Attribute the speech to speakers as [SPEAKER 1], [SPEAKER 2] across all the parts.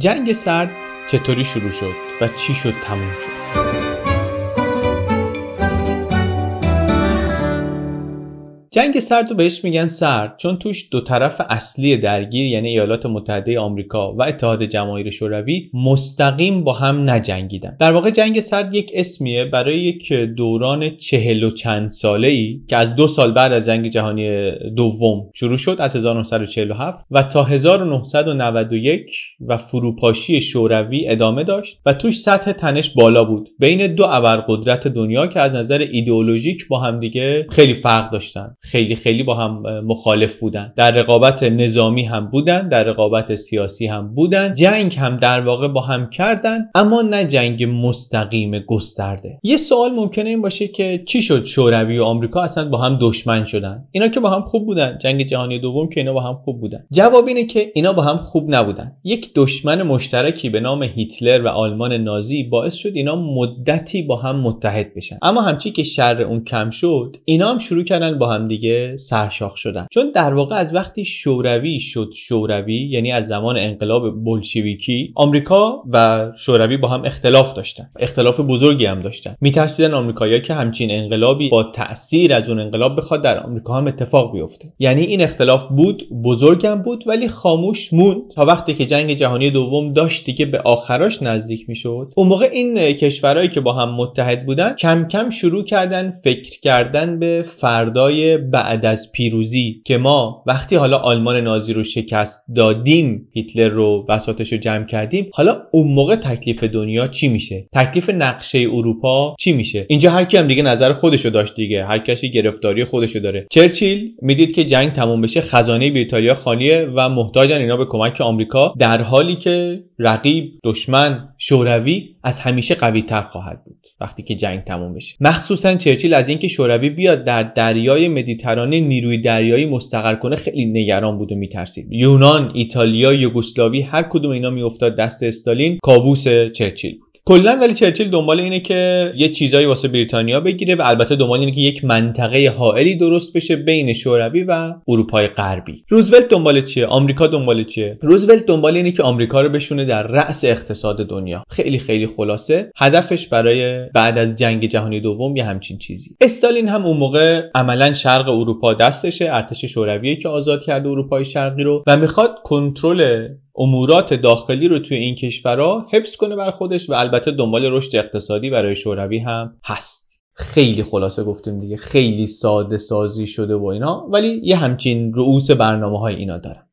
[SPEAKER 1] جنگ سرد چطوری شروع شد و چی شد تموم شد جنگ سرد رو بهش میگن سرد چون توش دو طرف اصلی درگیر یعنی ایالات متحده آمریکا و اتحاد جماهیر شوروی مستقیم با هم نجنگیدن در واقع جنگ سرد یک اسمیه برای یک دوران چهل و چند ساله ای که از دو سال بعد از جنگ جهانی دوم شروع شد از 1947 و تا 1991 و فروپاشی شوروی ادامه داشت و توش سطح تنش بالا بود بین دو ابرقدرت دنیا که از نظر ایدئولوژیک با دیگه خیلی فرق داشتن خیلی خیلی با هم مخالف بودن در رقابت نظامی هم بودن در رقابت سیاسی هم بودن جنگ هم در واقع با هم کردن اما نه جنگ مستقیم گسترده یه سوال ممکنه این باشه که چی شد شوروی و آمریکا اصلا با هم دشمن شدن اینا که با هم خوب بودن جنگ جهانی دوم که اینا با هم خوب بودن جواب اینه که اینا با هم خوب نبودن یک دشمن مشترکی به نام هیتلر و آلمان نازی باعث شد اینا مدتی با هم متحد بشن اما همچی که شر اون کم شد اینا هم شروع کردن با هم همدیگه سرشاخ شدن چون در واقع از وقتی شوروی شد شوروی یعنی از زمان انقلاب بلشویکی آمریکا و شوروی با هم اختلاف داشتن اختلاف بزرگی هم داشتن میترسیدن آمریکایی‌ها که همچین انقلابی با تاثیر از اون انقلاب بخواد در آمریکا هم اتفاق بیفته یعنی این اختلاف بود بزرگم بود ولی خاموش موند تا وقتی که جنگ جهانی دوم داشت دیگه به آخراش نزدیک میشد اون موقع این کشورهایی که با هم متحد بودن کم کم شروع کردن فکر کردن به فردای بعد از پیروزی که ما وقتی حالا آلمان نازی رو شکست دادیم هیتلر رو وساطش رو جمع کردیم حالا اون موقع تکلیف دنیا چی میشه تکلیف نقشه اروپا چی میشه اینجا هر کی هم دیگه نظر خودشو داشت دیگه هر کسی گرفتاری خودشو داره چرچیل میدید که جنگ تموم بشه خزانه بریتانیا خالیه و محتاجن اینا به کمک آمریکا در حالی که رقیب دشمن شوروی از همیشه قوی تر خواهد بود وقتی که جنگ تموم بشه مخصوصا چرچیل از اینکه شوروی بیاد در دریای مدیترانه نیروی دریایی مستقر کنه خیلی نگران بود و میترسید یونان ایتالیا یوگسلاوی هر کدوم اینا میافتاد دست استالین کابوس چرچیل بود کلا ولی چرچیل دنبال اینه که یه چیزایی واسه بریتانیا بگیره و البته دنبال اینه که یک منطقه حائلی درست بشه بین شوروی و اروپای غربی روزولت دنبال چیه آمریکا دنبال چیه روزولت دنبال اینه که آمریکا رو بشونه در رأس اقتصاد دنیا خیلی خیلی خلاصه هدفش برای بعد از جنگ جهانی دوم یه همچین چیزی استالین هم اون موقع عملا شرق اروپا دستشه ارتش شورویه که آزاد کرده اروپای شرقی رو و میخواد کنترل امورات داخلی رو توی این کشورها حفظ کنه بر خودش و البته دنبال رشد اقتصادی برای شوروی هم هست خیلی خلاصه گفتیم دیگه خیلی ساده سازی شده و اینا ولی یه همچین رؤوس برنامه های اینا دارن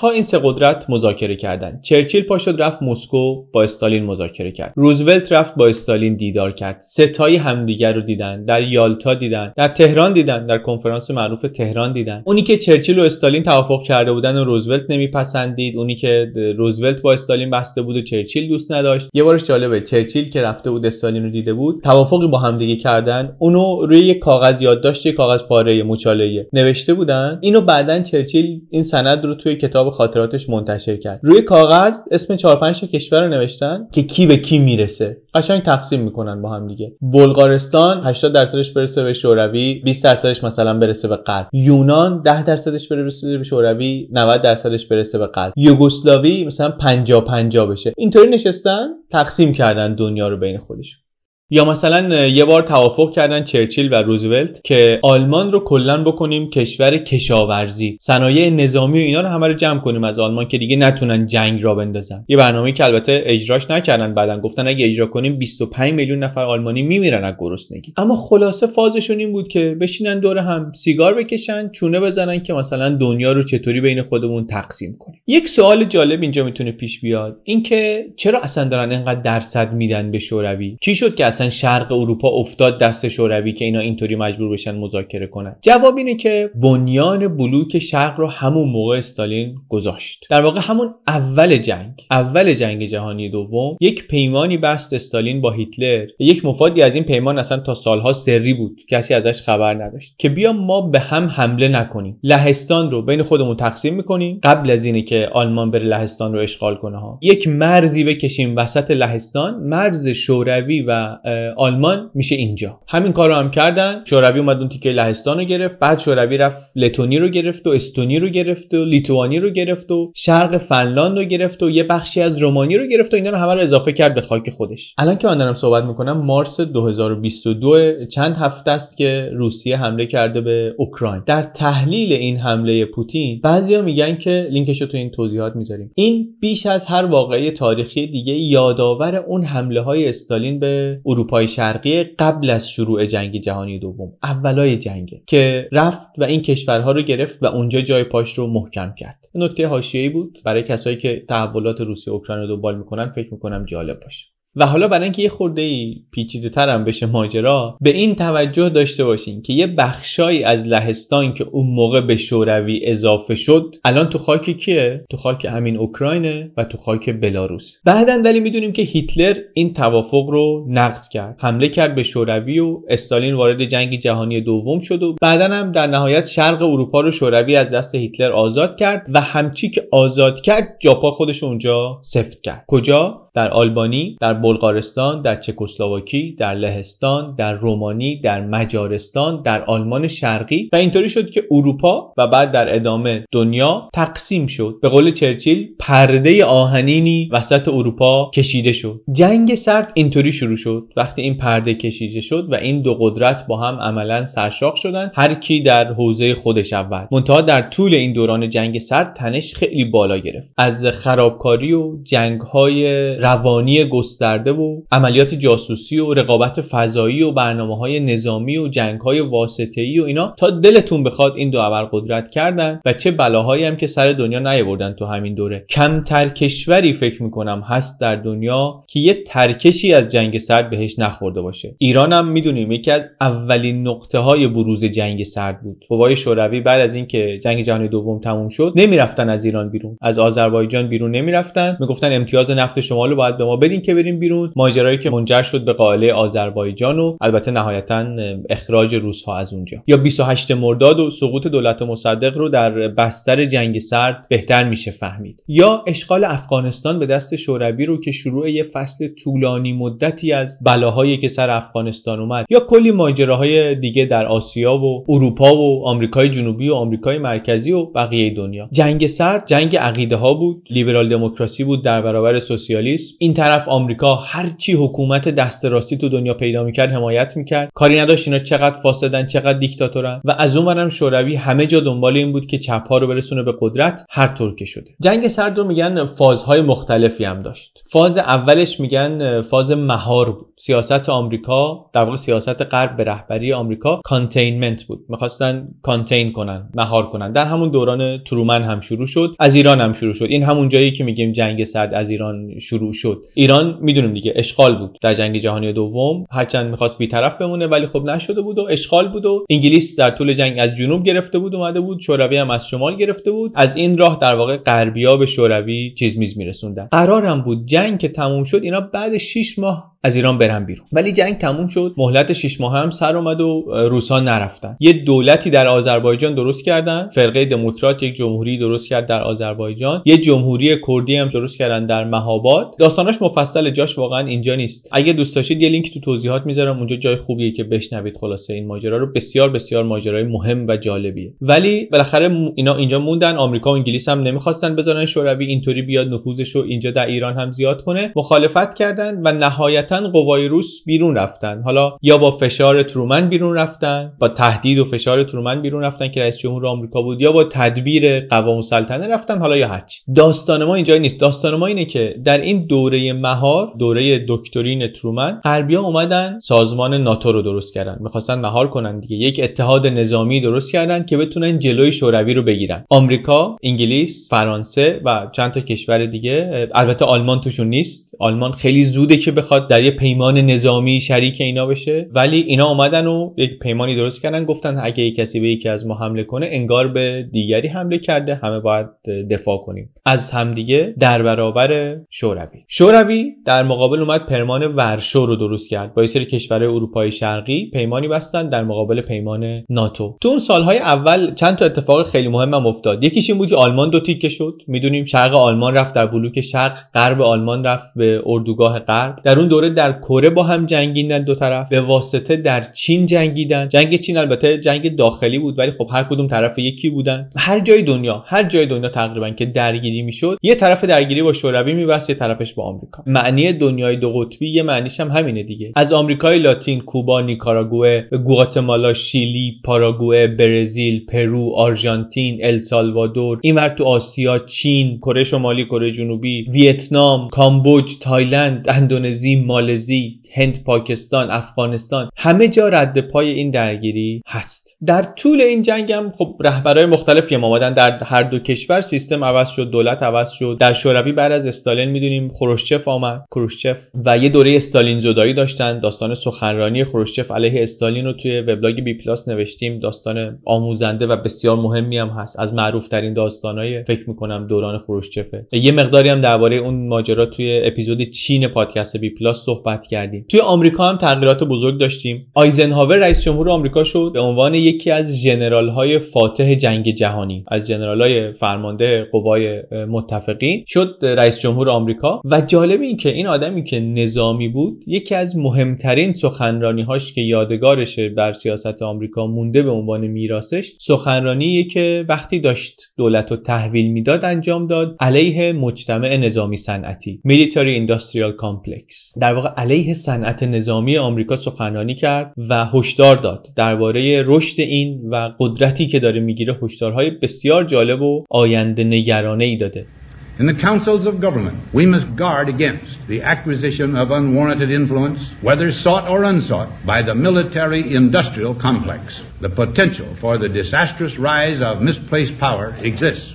[SPEAKER 1] ها این سه قدرت مذاکره کردند چرچیل پاشد رفت مسکو با استالین مذاکره کرد روزولت رفت با استالین دیدار کرد ستای همدیگر رو دیدن در یالتا دیدن در تهران دیدن در کنفرانس معروف تهران دیدن اونی که چرچیل و استالین توافق کرده بودن و روزولت نمیپسندید اونی که روزولت با استالین بسته بود و چرچیل دوست نداشت یه بارش جالبه چرچیل که رفته بود استالین رو دیده بود توافقی با همدیگه کردن اونو روی یه کاغذ یادداشت کاغذ پاره مچاله نوشته بودن اینو بعدا چرچیل این سند رو توی کتاب خاطراتش منتشر کرد روی کاغذ اسم 4 5 کشور رو نوشتن که کی به کی میرسه قشنگ تقسیم میکنن با هم دیگه بلغارستان 80 درصدش برسه به شوروی 20 درصدش مثلا برسه به غرب یونان 10 درصدش برسه به شوروی 90 درصدش برسه به غرب یوگسلاوی مثلا 50 50 بشه اینطوری نشستن تقسیم کردن دنیا رو بین خودشون یا مثلا یه بار توافق کردن چرچیل و روزولت که آلمان رو کلا بکنیم کشور کشاورزی صنایع نظامی و اینا رو همه رو جمع کنیم از آلمان که دیگه نتونن جنگ را بندازن یه برنامه که البته اجراش نکردن بعدن گفتن اگه اجرا کنیم 25 میلیون نفر آلمانی میمیرن از گرسنگی اما خلاصه فازشون این بود که بشینن دور هم سیگار بکشن چونه بزنن که مثلا دنیا رو چطوری بین خودمون تقسیم کنیم یک سوال جالب اینجا میتونه پیش بیاد اینکه چرا اصلا دارن اینقدر درصد میدن به شوروی چی شد که اصلا شرق اروپا افتاد دست شوروی که اینا اینطوری مجبور بشن مذاکره کنن جواب اینه که بنیان بلوک شرق رو همون موقع استالین گذاشت در واقع همون اول جنگ اول جنگ جهانی دوم یک پیمانی بست استالین با هیتلر یک مفادی از این پیمان اصلا تا سالها سری بود کسی ازش خبر نداشت که بیا ما به هم حمله نکنیم لهستان رو بین خودمون تقسیم میکنیم قبل از اینه که آلمان بره لهستان رو اشغال کنه ها یک مرزی بکشیم وسط لهستان مرز شوروی و آلمان میشه اینجا همین کار رو هم کردن شوروی اومد اون تیکه لهستان رو گرفت بعد شوروی رفت لتونی رو گرفت و استونی رو گرفت و لیتوانی رو گرفت و شرق فنلاند رو گرفت و یه بخشی از رومانی رو گرفت و اینا رو همه رو اضافه کرد به خاک خودش الان که من دارم صحبت میکنم مارس 2022 چند هفته است که روسیه حمله کرده به اوکراین در تحلیل این حمله پوتین بعضیا میگن که لینکش رو تو این توضیحات میذاریم این بیش از هر واقعه تاریخی دیگه یادآور اون حمله های استالین به اروپای شرقی قبل از شروع جنگ جهانی دوم اولای جنگه که رفت و این کشورها رو گرفت و اونجا جای پاش رو محکم کرد نکته حاشیه‌ای بود برای کسایی که تحولات روسیه اوکراین رو دنبال میکنن فکر میکنم جالب باشه و حالا برای اینکه یه خورده ای پیچیده ترم بشه ماجرا به این توجه داشته باشین که یه بخشایی از لهستان که اون موقع به شوروی اضافه شد الان تو خاک کیه تو خاک همین اوکراینه و تو خاک بلاروس بعدا ولی میدونیم که هیتلر این توافق رو نقض کرد حمله کرد به شوروی و استالین وارد جنگ جهانی دوم شد و بعدا هم در نهایت شرق اروپا رو شوروی از دست هیتلر آزاد کرد و همچی که آزاد کرد جاپا خودش اونجا سفت کرد کجا در آلبانی، در بلغارستان، در چکسلواکی، در لهستان، در رومانی، در مجارستان، در آلمان شرقی و اینطوری شد که اروپا و بعد در ادامه دنیا تقسیم شد. به قول چرچیل پرده آهنینی وسط اروپا کشیده شد. جنگ سرد اینطوری شروع شد. وقتی این پرده کشیده شد و این دو قدرت با هم عملا سرشاخ شدن، هر کی در حوزه خودش اول. منتها در طول این دوران جنگ سرد تنش خیلی بالا گرفت. از خرابکاری و جنگ های روانی گسترده و عملیات جاسوسی و رقابت فضایی و برنامه های نظامی و جنگ های واسطه ای و اینا تا دلتون بخواد این دو قدرت کردن و چه بلاهایی هم که سر دنیا نیاوردن تو همین دوره کمتر کشوری فکر میکنم هست در دنیا که یه ترکشی از جنگ سرد بهش نخورده باشه ایران هم میدونیم یکی از اولین نقطه های بروز جنگ سرد بود قوای شوروی بعد از اینکه جنگ جهانی دوم تموم شد نمیرفتن از ایران بیرون از آذربایجان بیرون نمیرفتن میگفتن امتیاز نفت شمال رو باید به ما بدین که بریم بیرون ماجرایی که منجر شد به قاله آذربایجان و البته نهایتا اخراج روزها از اونجا یا 28 مرداد و سقوط دولت مصدق رو در بستر جنگ سرد بهتر میشه فهمید یا اشغال افغانستان به دست شوروی رو که شروع یه فصل طولانی مدتی از بلاهایی که سر افغانستان اومد یا کلی ماجراهای دیگه در آسیا و اروپا و آمریکای جنوبی و آمریکای مرکزی و بقیه دنیا جنگ سرد جنگ عقیده ها بود لیبرال دموکراسی بود در برابر سوسیالیسم این طرف آمریکا هر چی حکومت دست راستی تو دنیا پیدا میکرد حمایت میکرد کاری نداشت اینا چقدر فاسدن چقدر دیکتاتورن و از اونورم شوروی همه جا دنبال این بود که چپ ها رو برسونه به قدرت هر طور که شده جنگ سرد رو میگن فازهای مختلفی هم داشت فاز اولش میگن فاز مهار بود سیاست آمریکا در واقع سیاست غرب به رهبری آمریکا کانتینمنت بود میخواستن کانتین کنن مهار کنن در همون دوران ترومن هم شروع شد از ایران هم شروع شد این همون جایی که میگیم جنگ سرد از ایران شروع شد ایران میدونیم دیگه اشغال بود در جنگ جهانی دوم هرچند میخواست بیطرف بمونه ولی خب نشده بود و اشغال بود و انگلیس در طول جنگ از جنوب گرفته بود اومده بود شوروی هم از شمال گرفته بود از این راه در واقع غربیا به شوروی چیز میز میرسوندن قرارم بود جنگ که تموم شد اینا بعد 6 ماه از ایران برن بیرون ولی جنگ تموم شد مهلت 6 ماه هم سر اومد و روسا نرفتن یه دولتی در آذربایجان درست کردن فرقه دموکرات یک جمهوری درست کرد در آذربایجان یه جمهوری کردی هم درست کردن در مهاباد داستانش مفصل جاش واقعا اینجا نیست اگه دوست داشتید یه لینک تو توضیحات میذارم اونجا جای خوبیه که بشنوید خلاصه این ماجرا رو بسیار بسیار ماجرای مهم و جالبیه ولی بالاخره اینا اینجا موندن آمریکا و انگلیس هم نمیخواستن بذارن شوروی اینطوری بیاد نفوذش رو اینجا در ایران هم زیاد کنه مخالفت کردن و نهایت قوای روس بیرون رفتن حالا یا با فشار ترومن بیرون رفتن با تهدید و فشار ترومن بیرون رفتن که رئیس جمهور آمریکا بود یا با تدبیر قوام سلطنه رفتن حالا یا هرچی داستان ما اینجا نیست داستان ما اینه که در این دوره مهار دوره دکترین ترومن غربیا اومدن سازمان ناتو رو درست کردن میخواستن مهار کنن دیگه یک اتحاد نظامی درست کردن که بتونن جلوی شوروی رو بگیرن آمریکا انگلیس فرانسه و چند تا کشور دیگه البته آلمان توشون نیست آلمان خیلی زوده که بخواد در در یه پیمان نظامی شریک اینا بشه ولی اینا اومدن و یک پیمانی درست کردن گفتن اگه کسی به یکی از ما حمله کنه انگار به دیگری حمله کرده همه باید دفاع کنیم از همدیگه در برابر شوروی شوروی در مقابل اومد پیمان ورشو رو درست کرد با سری کشورهای اروپای شرقی پیمانی بستن در مقابل پیمان ناتو تو اون سالهای اول چند تا اتفاق خیلی مهم افتاد یکیش این بود که آلمان دو تیکه شد میدونیم شرق آلمان رفت در بلوک شرق غرب آلمان رفت به اردوگاه غرب در اون دوره در کره با هم جنگیدن دو طرف به واسطه در چین جنگیدن جنگ چین البته جنگ داخلی بود ولی خب هر کدوم طرف یکی بودن هر جای دنیا هر جای دنیا تقریبا که درگیری میشد یه طرف درگیری با شوروی میبست یه طرفش با آمریکا معنی دنیای دو قطبی یه معنیش هم همینه دیگه از آمریکای لاتین کوبا نیکاراگوه گواتمالا شیلی پاراگوه برزیل پرو آرژانتین السالوادور اینور تو آسیا چین کره شمالی کره جنوبی ویتنام کامبوج تایلند اندونزی مالزی، هند، پاکستان، افغانستان همه جا رد پای این درگیری هست در طول این جنگ هم خب رهبرای مختلفی هم آمدن در هر دو کشور سیستم عوض شد دولت عوض شد در شوروی بعد از استالین میدونیم خروشچف آمد خروشچف و یه دوره استالین زدایی داشتن داستان سخنرانی خروشچف علیه استالین رو توی وبلاگ بی پلاس نوشتیم داستان آموزنده و بسیار مهمی هم هست از معروف ترین داستانای فکر می‌کنم دوران خروشچفه یه مقداری هم درباره اون ماجرا توی اپیزود چین پادکست بی پلاس صحبت کردیم توی آمریکا هم تغییرات بزرگ داشتیم آیزنهاور رئیس جمهور آمریکا شد به عنوان یکی از جنرال های فاتح جنگ جهانی از جنرال های فرمانده قوای متفقین شد رئیس جمهور آمریکا و جالب این که این آدمی که نظامی بود یکی از مهمترین سخنرانی هاش که یادگارش در سیاست آمریکا مونده به عنوان میراثش سخنرانی که وقتی داشت دولت رو تحویل میداد انجام داد علیه مجتمع نظامی صنعتی میلیتاری Industrial کامپلکس در واقع علیه صنعت نظامی آمریکا سخنرانی کرد و هشدار داد درباره رشد این و قدرتی که داره میگیره هشدارهای بسیار جالب و آینده نگرانه ای داده In the councils of government, we must guard against the acquisition of unwarranted influence, whether sought or unsought, by the military industrial complex. The potential for the disastrous rise of misplaced power exists.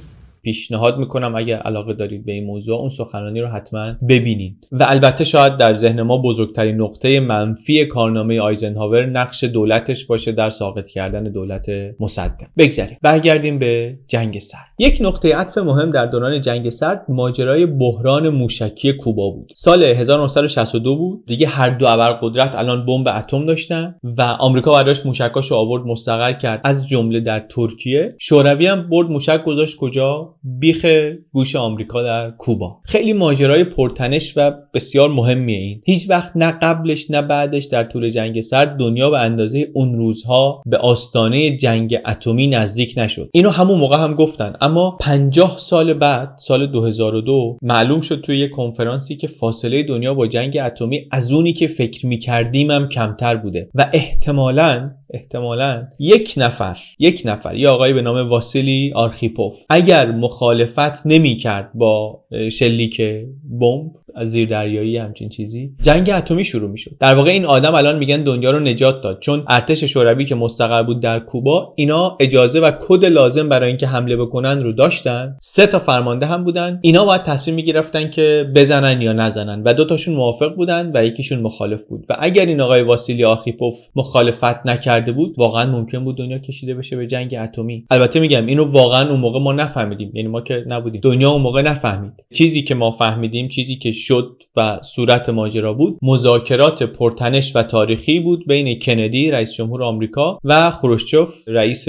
[SPEAKER 1] پیشنهاد میکنم اگر علاقه دارید به این موضوع اون سخنرانی رو حتما ببینید و البته شاید در ذهن ما بزرگترین نقطه منفی کارنامه آیزنهاور نقش دولتش باشه در ساقط کردن دولت مصدق بگذریم برگردیم به جنگ سرد یک نقطه عطف مهم در دوران جنگ سرد ماجرای بحران موشکی کوبا بود سال 1962 بود دیگه هر دو قدرت الان بمب اتم داشتن و آمریکا برداشت موشکاشو آورد مستقر کرد از جمله در ترکیه شوروی هم برد موشک گذاشت کجا بیخ گوش آمریکا در کوبا خیلی ماجرای پرتنش و بسیار مهمیه این هیچ وقت نه قبلش نه بعدش در طول جنگ سرد دنیا به اندازه اون روزها به آستانه جنگ اتمی نزدیک نشد اینو همون موقع هم گفتن اما 50 سال بعد سال 2002 معلوم شد توی یه کنفرانسی که فاصله دنیا با جنگ اتمی از اونی که فکر میکردیم هم کمتر بوده و احتمالا احتمالا یک نفر یک نفر یا آقایی به نام واسیلی آرخیپوف اگر مخالفت نمی کرد با شلیک بمب از زیردریایی همچین چیزی جنگ اتمی شروع میشد در واقع این آدم الان میگن دنیا رو نجات داد چون ارتش شوروی که مستقر بود در کوبا اینا اجازه و کد لازم برای اینکه حمله بکنن رو داشتن سه تا فرمانده هم بودن اینا باید تصمیم میگرفتن که بزنن یا نزنن و دو تاشون موافق بودن و یکیشون مخالف بود و اگر این آقای واسیلی آخیپوف مخالفت نکرده بود واقعا ممکن بود دنیا کشیده بشه به جنگ اتمی البته میگم اینو واقعا اون موقع ما نفهمیدیم یعنی ما که نبودیم دنیا اون موقع نفهمید چیزی که ما فهمیدیم چیزی که شد و صورت ماجرا بود مذاکرات پرتنش و تاریخی بود بین کندی رئیس جمهور آمریکا و خروشچوف رئیس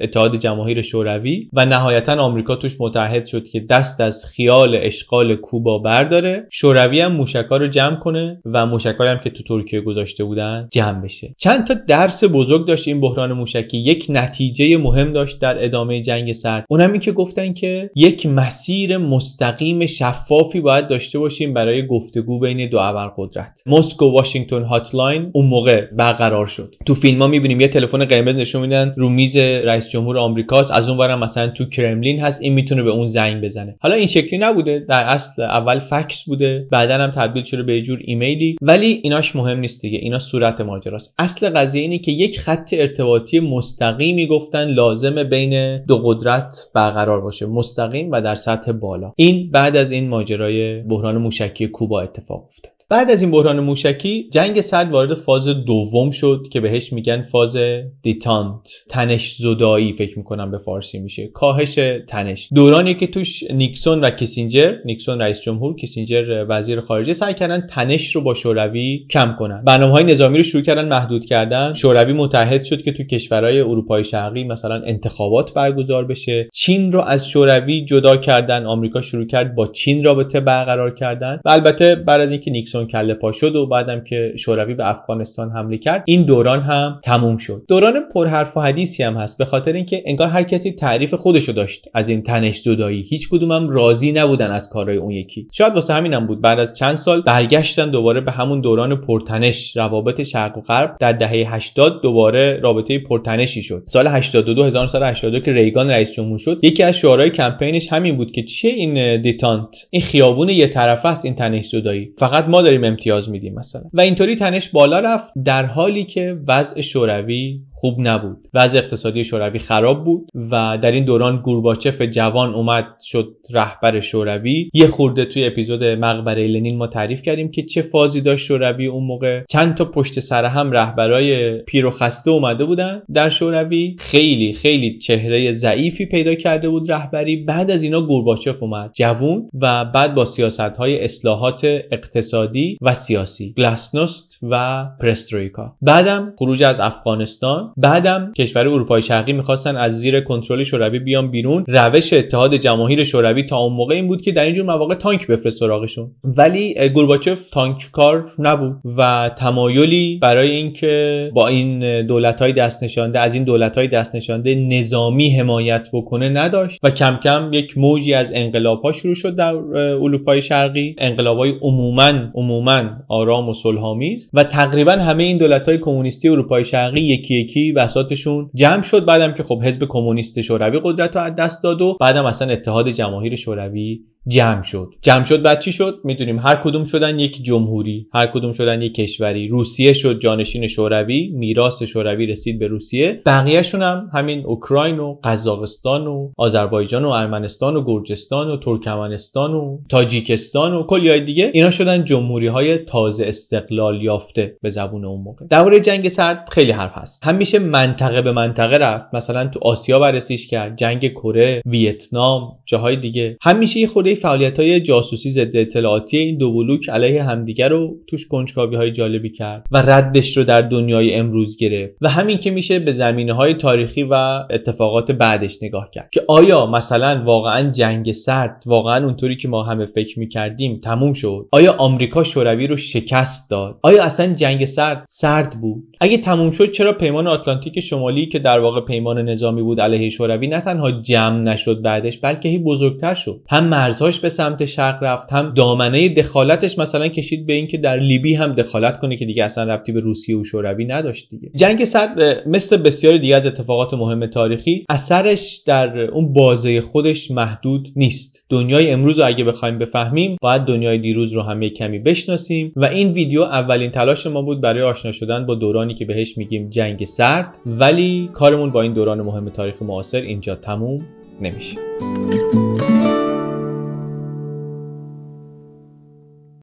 [SPEAKER 1] اتحاد جماهیر شوروی و نهایتا آمریکا توش متحد شد که دست از خیال اشغال کوبا برداره شوروی هم موشکا رو جمع کنه و موشکای هم که تو ترکیه گذاشته بودن جمع بشه چند تا درس بزرگ داشت این بحران موشکی یک نتیجه مهم داشت در ادامه جنگ سرد اون که گفتن که یک مسیر مستقیم شفافی باید داشته باشیم برای گفتگو بین دو ابرقدرت مسکو واشنگتن هاتلاین اون موقع برقرار شد تو فیلم ها میبینیم یه تلفن قرمز نشون میدن رو میز رئیس جمهور آمریکاست از اون مثلا تو کرملین هست این میتونه به اون زنگ بزنه حالا این شکلی نبوده در اصل اول فکس بوده بعدا هم تبدیل شده به جور ایمیلی ولی ایناش مهم نیست دیگه اینا صورت ماجراست اصل قضیه اینه که یک خط ارتباطی مستقیمی گفتن لازم بین دو قدرت برقرار باشه مستقیم و در سطح بالا این بعد از این ماجرای بحران موش کوچکی کوبا اتفاق افتاد بعد از این بحران موشکی جنگ سرد وارد فاز دوم شد که بهش میگن فاز دیتانت تنش زدایی فکر میکنم به فارسی میشه کاهش تنش دورانی که توش نیکسون و کیسینجر نیکسون رئیس جمهور کیسینجر وزیر خارجه سعی کردن تنش رو با شوروی کم کنن برنامه های نظامی رو شروع کردن محدود کردن شوروی متحد شد که تو کشورهای اروپای شرقی مثلا انتخابات برگزار بشه چین رو از شوروی جدا کردن آمریکا شروع کرد با چین رابطه برقرار کردن و البته بعد از اینکه نیکسون افغانستان کله پا شد و بعدم که شوروی به افغانستان حمله کرد این دوران هم تموم شد دوران پرحرف و حدیثی هم هست به خاطر اینکه انگار هر کسی تعریف رو داشت از این تنش زدایی هیچ کدومم راضی نبودن از کارهای اون یکی شاید واسه همینم هم بود بعد از چند سال برگشتن دوباره به همون دوران پرتنش روابط شرق و غرب در دهه 80 دوباره رابطه پرتنشی شد سال 82 1982 که ریگان رئیس جمهور شد یکی از شعارهای کمپینش همین بود که چه این دیتانت این خیابون یه طرفه است این تنش زدایی فقط ما داریم امتیاز میدیم مثلا و اینطوری تنش بالا رفت در حالی که وضع شوروی خوب نبود وضع اقتصادی شوروی خراب بود و در این دوران گورباچف جوان اومد شد رهبر شوروی یه خورده توی اپیزود مقبره لنین ما تعریف کردیم که چه فازی داشت شوروی اون موقع چند تا پشت سر هم رهبرای پیر و خسته اومده بودن در شوروی خیلی خیلی چهره ضعیفی پیدا کرده بود رهبری بعد از اینا گورباچف اومد جوون و بعد با سیاست های اصلاحات اقتصادی و سیاسی گلاسنوست و پرسترویکا بعدم خروج از افغانستان بعدم کشور اروپای شرقی میخواستن از زیر کنترل شوروی بیان بیرون روش اتحاد جماهیر شوروی تا اون موقع این بود که در اینجور مواقع تانک بفرست سراغشون ولی گورباچف تانک کار نبود و تمایلی برای اینکه با این دولت های دست نشانده از این دولت های دست نشانده نظامی حمایت بکنه نداشت و کم کم یک موجی از انقلاب ها شروع شد در اروپای شرقی انقلاب های عموما عموما آرام و صلحآمیز و تقریبا همه این دولت های کمونیستی اروپای شرقی یکی یکی بساتشون جمع شد بعدم که خب حزب کمونیست شوروی قدرت رو از دست داد و بعدم اصلا اتحاد جماهیر شوروی جمع شد جمع شد بعد چی شد میدونیم هر کدوم شدن یک جمهوری هر کدوم شدن یک کشوری روسیه شد جانشین شوروی میراث شوروی رسید به روسیه بقیهشون هم همین اوکراین و قزاقستان و آذربایجان و ارمنستان و گرجستان و ترکمنستان و تاجیکستان و کلیای دیگه اینا شدن جمهوری های تازه استقلال یافته به زبون اون موقع درباره جنگ سرد خیلی حرف هست همیشه منطقه به منطقه رفت مثلا تو آسیا بررسیش کرد جنگ کره ویتنام جاهای دیگه همیشه یه فعالیت های جاسوسی ضد اطلاعاتی این دو بلوک علیه همدیگر رو توش کنجکاوی های جالبی کرد و ردش رو در دنیای امروز گرفت و همین که میشه به زمینه های تاریخی و اتفاقات بعدش نگاه کرد که آیا مثلا واقعا جنگ سرد واقعا اونطوری که ما همه فکر میکردیم تموم شد آیا آمریکا شوروی رو شکست داد آیا اصلا جنگ سرد سرد بود اگه تموم شد چرا پیمان آتلانتیک شمالی که در واقع پیمان نظامی بود علیه شوروی نه تنها جمع نشد بعدش بلکه هی بزرگتر شد هم مرز دستاش به سمت شرق رفت هم دامنه دخالتش مثلا کشید به اینکه در لیبی هم دخالت کنه که دیگه اصلا ربطی به روسیه و شوروی نداشت دیگه جنگ سرد مثل بسیاری دیگه از اتفاقات مهم تاریخی اثرش در اون بازه خودش محدود نیست دنیای امروز رو اگه بخوایم بفهمیم باید دنیای دیروز رو هم کمی بشناسیم و این ویدیو اولین تلاش ما بود برای آشنا شدن با دورانی که بهش میگیم جنگ سرد ولی کارمون با این دوران مهم تاریخ معاصر اینجا تموم نمیشه